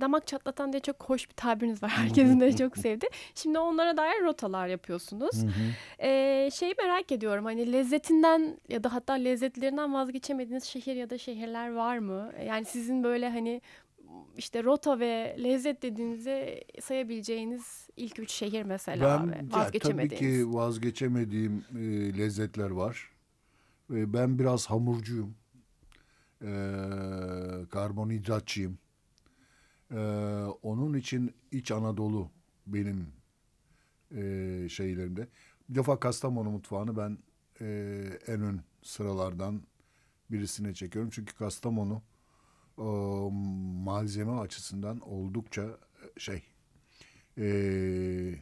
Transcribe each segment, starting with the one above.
Damak çatlatan diye çok hoş bir tabiriniz var. Herkesin de çok sevdi. Şimdi onlara dair rotalar yapıyorsunuz. ee, şeyi merak ediyorum hani lezzetinden ya da hatta lezzetlerinden vazgeçemediğiniz şehir ya da şehirler var mı? Yani sizin böyle hani işte rota ve lezzet dediğinizde sayabileceğiniz ilk üç şehir mesela ben, vazgeçemediğiniz. Ya, tabii ki vazgeçemediğim e, lezzetler var. E, ben biraz hamurcuyum. E, karbonhidratçıyım. E, onun için iç Anadolu benim e, şeylerimde. Bir defa Kastamonu mutfağını ben e, en ön sıralardan birisine çekiyorum. Çünkü Kastamonu e, malzeme açısından oldukça e, şey e,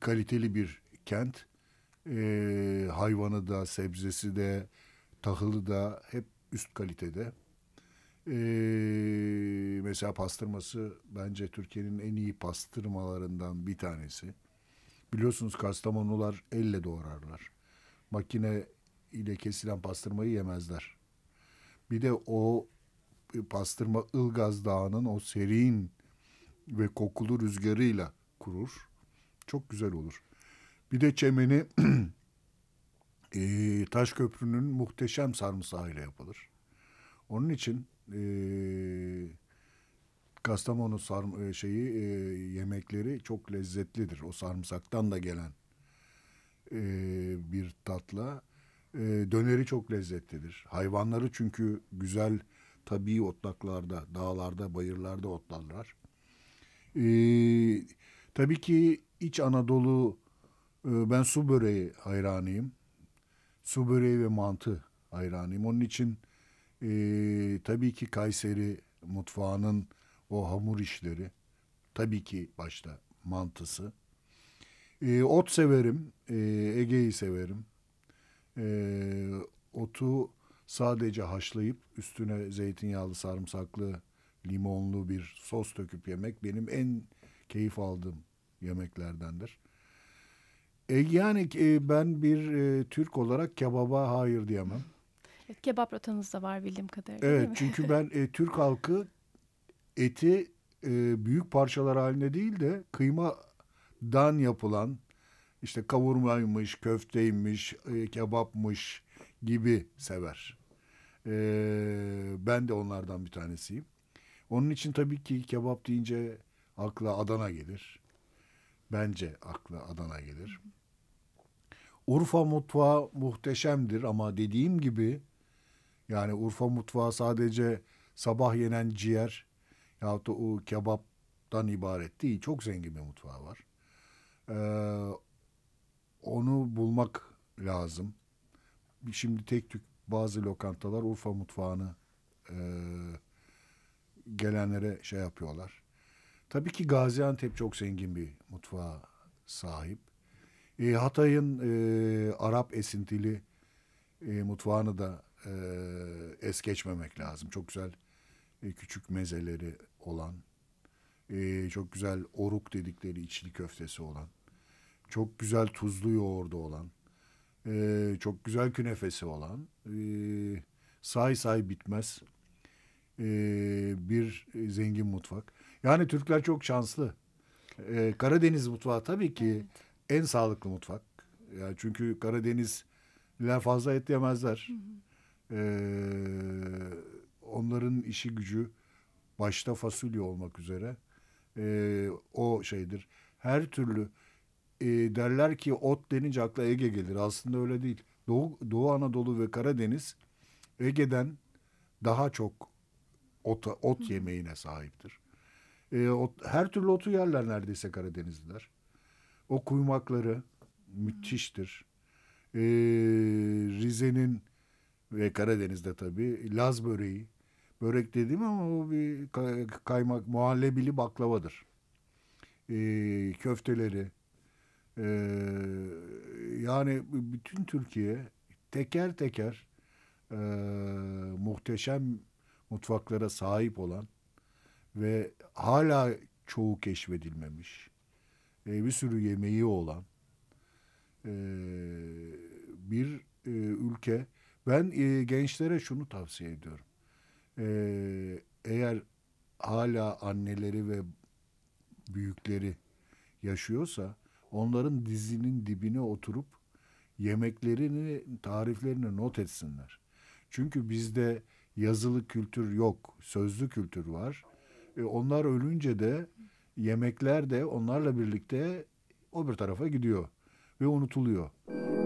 kaliteli bir kent e, hayvanı da, sebzesi de, tahılı da hep üst kalitede. E, mesela pastırması bence Türkiye'nin en iyi pastırmalarından bir tanesi. Biliyorsunuz Kastamonular elle doğrarlar. Makine ile kesilen pastırmayı yemezler. Bir de o e, pastırma Ilgaz Dağı'nın o serin ve kokulu rüzgarıyla kurur. Çok güzel olur. Bir de çemeni e, Taş Köprü'nün muhteşem sarımsağıyla yapılır. Onun için e, Kastamonu sarm e, şeyi e, yemekleri çok lezzetlidir. O sarımsaktan da gelen e, bir tatla. E, döneri çok lezzetlidir. Hayvanları çünkü güzel tabii otlaklarda, dağlarda, bayırlarda otlarlar. E, tabii ki İç Anadolu ee, ben su böreği hayranıyım. Su böreği ve mantı hayranıyım. Onun için e, tabii ki Kayseri mutfağının o hamur işleri. Tabii ki başta mantısı. E, ot severim. E, Ege'yi severim. E, otu sadece haşlayıp üstüne zeytinyağlı, sarımsaklı, limonlu bir sos döküp yemek benim en keyif aldığım yemeklerdendir. E, yani e, ben bir e, Türk olarak kebaba hayır diyemem. Evet, kebap rotanız da var bildiğim kadarıyla. Evet çünkü ben e, Türk halkı eti e, büyük parçalar halinde değil de kıymadan yapılan işte kavurmaymış, köfteymiş, e, kebapmış gibi sever. E, ben de onlardan bir tanesiyim. Onun için tabii ki kebap deyince akla Adana gelir. Bence akla Adana gelir. Hı. Urfa mutfağı muhteşemdir ama dediğim gibi yani Urfa mutfağı sadece sabah yenen ciğer yahut da o kebaptan ibaret değil. Çok zengin bir mutfağı var. Ee, onu bulmak lazım. Şimdi tek tük bazı lokantalar Urfa mutfağını e, gelenlere şey yapıyorlar. Tabii ki Gaziantep çok zengin bir mutfağa sahip. E, Hatay'ın e, Arap esintili e, mutfağını da e, es geçmemek lazım. Çok güzel e, küçük mezeleri olan, e, çok güzel oruk dedikleri içli köftesi olan, çok güzel tuzlu yoğurdu olan, e, çok güzel künefesi olan, e, say say bitmez e, bir zengin mutfak. Yani Türkler çok şanslı. E, Karadeniz mutfağı tabii ki... Evet en sağlıklı mutfak. Yani çünkü Karadenizliler fazla et yemezler. Ee, onların işi gücü başta fasulye olmak üzere e, o şeydir. Her türlü e, derler ki ot denince akla Ege gelir. Aslında öyle değil. Doğu, Doğu Anadolu ve Karadeniz Ege'den daha çok ot ot yemeğine sahiptir. E, ot, her türlü otu yerler neredeyse Karadenizliler. O kuymakları müthiştir. Ee, Rize'nin ve Karadeniz'de tabii Laz böreği. Börek dediğim ama o bir kaymak muhallebili baklavadır. Ee, köfteleri. Ee, yani bütün Türkiye teker teker e, muhteşem mutfaklara sahip olan ve hala çoğu keşfedilmemiş e, bir sürü yemeği olan e, bir e, ülke. Ben e, gençlere şunu tavsiye ediyorum. E, eğer hala anneleri ve büyükleri yaşıyorsa onların dizinin dibine oturup yemeklerini, tariflerini not etsinler. Çünkü bizde yazılı kültür yok, sözlü kültür var. E, onlar ölünce de yemekler de onlarla birlikte o bir tarafa gidiyor ve unutuluyor.